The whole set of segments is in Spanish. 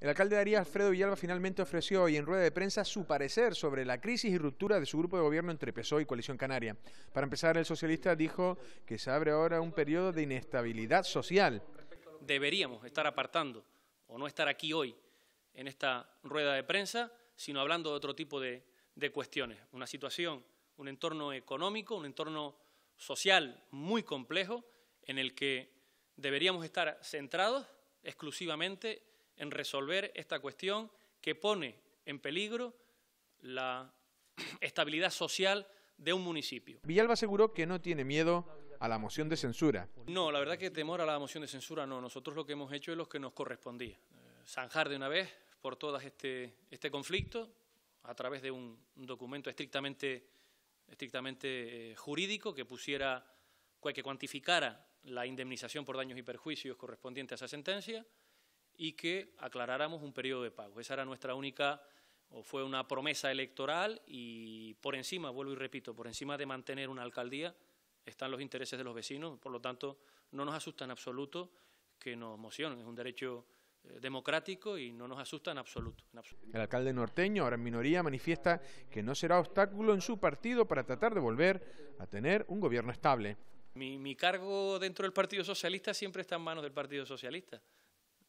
El alcalde de Alfredo Villalba, finalmente ofreció hoy en rueda de prensa su parecer sobre la crisis y ruptura de su grupo de gobierno entre PSOE y Coalición Canaria. Para empezar, el socialista dijo que se abre ahora un periodo de inestabilidad social. Deberíamos estar apartando o no estar aquí hoy en esta rueda de prensa, sino hablando de otro tipo de cuestiones. Una situación, un entorno económico, un entorno social muy complejo en el que deberíamos estar centrados exclusivamente en resolver esta cuestión que pone en peligro la estabilidad social de un municipio. Villalba aseguró que no tiene miedo a la moción de censura. No, la verdad que temor a la moción de censura no. Nosotros lo que hemos hecho es lo que nos correspondía. Eh, zanjar de una vez por todas este, este conflicto a través de un, documento estrictamente, estrictamente eh, jurídico que pusiera, que cuantificara la indemnización por daños y perjuicios correspondiente a esa sentencia y que aclaráramos un periodo de pago. Esa era nuestra única, o fue una promesa electoral y por encima, vuelvo y repito, por encima de mantener una alcaldía están los intereses de los vecinos, por lo tanto no nos asusta en absoluto que nos mocionen, es un derecho eh, democrático y no nos asusta en absoluto, absoluto. El alcalde norteño, ahora en minoría, manifiesta que no será obstáculo en su partido para tratar de volver a tener un gobierno estable. Mi, cargo dentro del Partido Socialista siempre está en manos del Partido Socialista.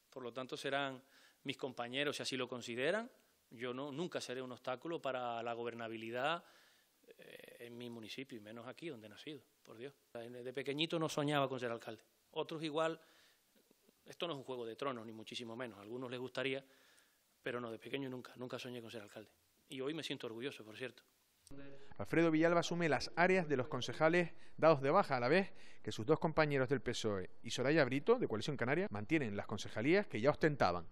Por lo tanto, serán mis compañeros, si así lo consideran. Yo no, nunca seré un obstáculo para la gobernabilidad eh, en mi municipio, y menos aquí donde he nacido, por Dios. De pequeñito no soñaba con ser alcalde. Otros igual, esto no es un juego de tronos, ni muchísimo menos. A algunos les gustaría, pero no, de pequeño nunca, nunca soñé con ser alcalde. Y hoy me siento orgulloso, por cierto. Alfredo Villalba asume las áreas de los concejales dados de baja, a la vez que sus dos compañeros del PSOE y Soraya Brito, de Coalición Canaria, mantienen las concejalías que ya ostentaban.